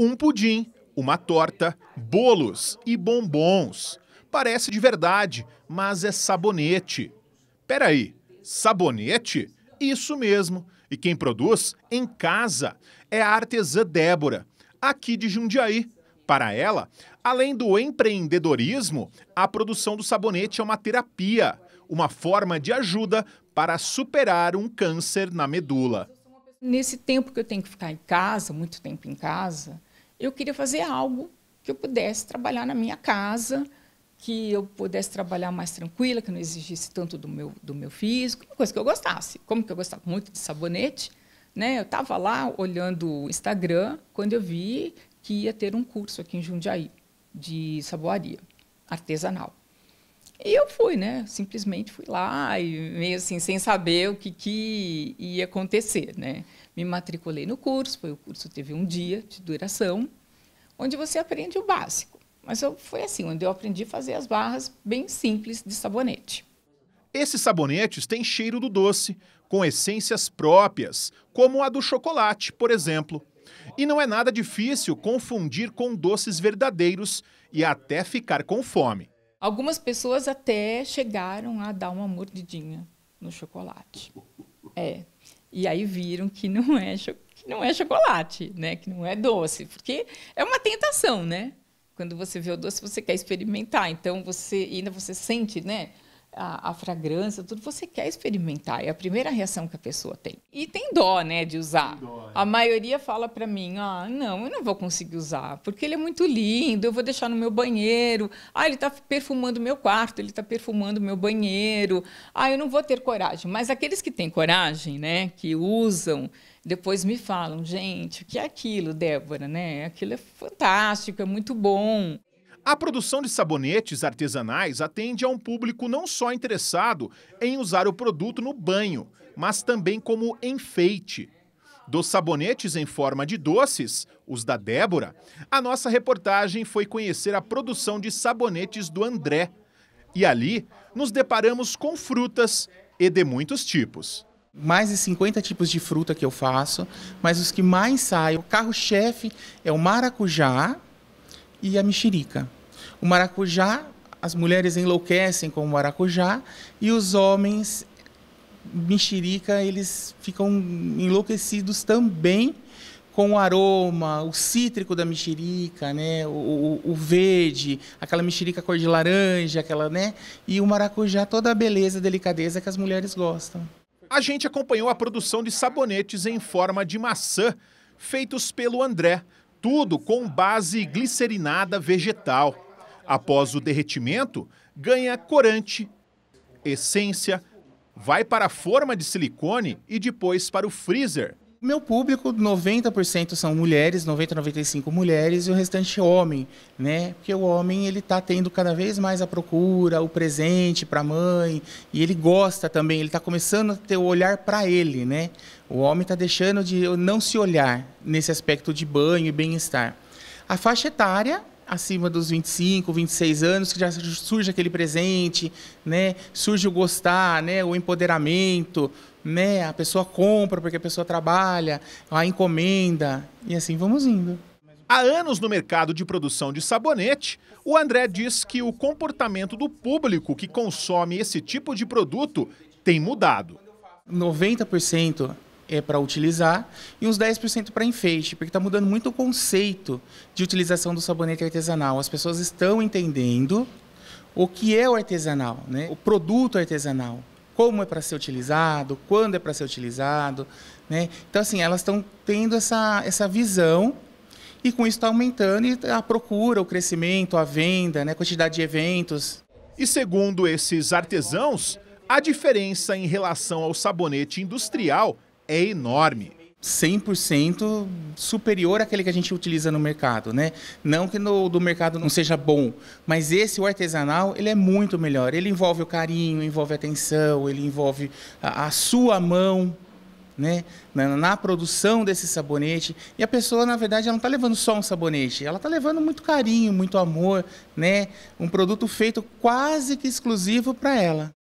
Um pudim, uma torta, bolos e bombons. Parece de verdade, mas é sabonete. Peraí, sabonete? Isso mesmo. E quem produz em casa é a artesã Débora, aqui de Jundiaí. Para ela, além do empreendedorismo, a produção do sabonete é uma terapia, uma forma de ajuda para superar um câncer na medula. Nesse tempo que eu tenho que ficar em casa, muito tempo em casa, eu queria fazer algo que eu pudesse trabalhar na minha casa, que eu pudesse trabalhar mais tranquila, que não exigisse tanto do meu, do meu físico, uma coisa que eu gostasse. Como que eu gostava muito de sabonete, né? Eu estava lá olhando o Instagram quando eu vi que ia ter um curso aqui em Jundiaí de saboaria artesanal. E eu fui, né? Simplesmente fui lá, e meio assim, sem saber o que, que ia acontecer, né? Me matriculei no curso, foi o curso teve um dia de duração, onde você aprende o básico. Mas eu, foi assim, onde eu aprendi a fazer as barras bem simples de sabonete. Esses sabonetes têm cheiro do doce, com essências próprias, como a do chocolate, por exemplo. E não é nada difícil confundir com doces verdadeiros e até ficar com fome. Algumas pessoas até chegaram a dar uma mordidinha no chocolate. É. E aí viram que não é, que não é chocolate, né? Que não é doce. Porque é uma tentação, né? Quando você vê o doce, você quer experimentar. Então você ainda você sente, né? a, a, fragrância, tudo, você quer experimentar. É a primeira reação que a pessoa tem. E tem dó, né, de usar. Dó, é. A maioria fala para mim: ah, não, eu não vou conseguir usar, porque ele é muito lindo, eu vou deixar no meu banheiro. Ah, ele está perfumando meu quarto, ele está perfumando meu banheiro. Ah, eu não vou ter coragem. Mas aqueles que têm coragem, né, que usam, depois me falam, gente, o que é aquilo, Débora, né? Aquilo é fantástico, é muito bom. A produção de sabonetes artesanais atende a um público não só interessado em usar o produto no banho, mas também como enfeite. Dos sabonetes em forma de doces, os da Débora, a nossa reportagem foi conhecer a produção de sabonetes do André. E ali nos deparamos com frutas e de muitos tipos mais de 50 tipos de fruta que eu faço, mas os que mais saem, o carro-chefe é o maracujá e a mexerica. O maracujá, as mulheres enlouquecem com o maracujá e os homens mexerica, eles ficam enlouquecidos também com o aroma, o cítrico da mexerica, né? O, o, o, verde, aquela mexerica cor de laranja, aquela, né? E o maracujá, toda a beleza, a delicadeza que as mulheres gostam. A gente acompanhou a produção de sabonetes em forma de maçã, feitos pelo André, tudo com base glicerinada vegetal. Após o derretimento, ganha corante, essência, vai para a forma de silicone e depois para o freezer. Meu público, 90% são mulheres, 90 95 mulheres e o restante homem, né? Porque o homem ele está tendo cada vez mais a procura, o presente para a mãe, e ele gosta também, ele está começando a ter o olhar para ele, né? O homem está deixando de não se olhar nesse aspecto de banho e bem-estar. A faixa etária acima dos 25, 26 anos, que já surge aquele presente, né? Surge o gostar, né? O empoderamento, né? A pessoa compra porque a pessoa trabalha, a encomenda e assim vamos indo. Há anos no mercado de produção de sabonete, o André diz que o comportamento do público que consome esse tipo de produto tem mudado. 90% é para utilizar e uns 10% para enfeite, porque está mudando muito o conceito de utilização do sabonete artesanal. As pessoas estão entendendo o que é o artesanal, né? o produto artesanal, como é para ser utilizado, quando é para ser utilizado. Né? Então, assim, elas estão tendo essa, essa visão e com isso está aumentando a procura, o crescimento, a venda, né? a quantidade de eventos. E segundo esses artesãos, a diferença em relação ao sabonete industrial é enorme. 100% superior àquele que a gente utiliza no mercado, né? Não que no, do mercado não seja bom, mas esse, o artesanal, ele é muito melhor. Ele envolve o carinho, envolve a atenção, ele envolve a, a sua mão, né? Na, na, produção desse sabonete. E a pessoa, na verdade, ela não está levando só um sabonete, ela está levando muito carinho, muito amor, né? Um produto feito quase que exclusivo para ela.